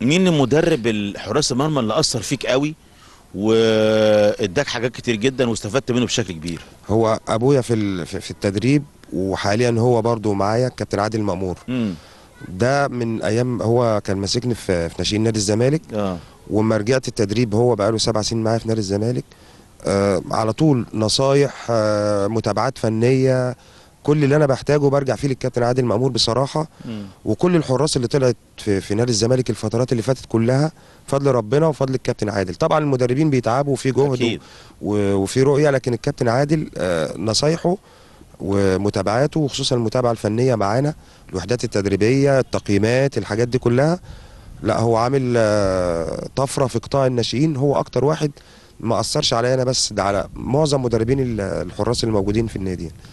مين المدرب حراس المرمى اللي اثر فيك قوي واداك حاجات كتير جدا واستفدت منه بشكل كبير هو ابويا في في التدريب وحاليا هو برضو معايا الكابتن عادل مامور ده من ايام هو كان ماسكني في, في ناشئين نادي الزمالك آه. وما رجعت التدريب هو بقاله سبع سنين معايا في نادي الزمالك آه على طول نصايح آه متابعات فنيه كل اللي انا بحتاجه برجع فيه للكابتن عادل مامور بصراحه مم. وكل الحراس اللي طلعت في, في نادي الزمالك الفترات اللي فاتت كلها فضل ربنا وفضل الكابتن عادل طبعا المدربين بيتعبوا وفي جهد وفي رؤيه لكن الكابتن عادل آه نصايحه ومتابعاته وخصوصا المتابعه الفنيه معانا الوحدات التدريبيه التقييمات الحاجات دي كلها لا هو عامل آه طفره في قطاع الناشئين هو اكتر واحد ما اثرش عليا انا بس ده على معظم مدربين الحراس اللي موجودين في النادي يعني.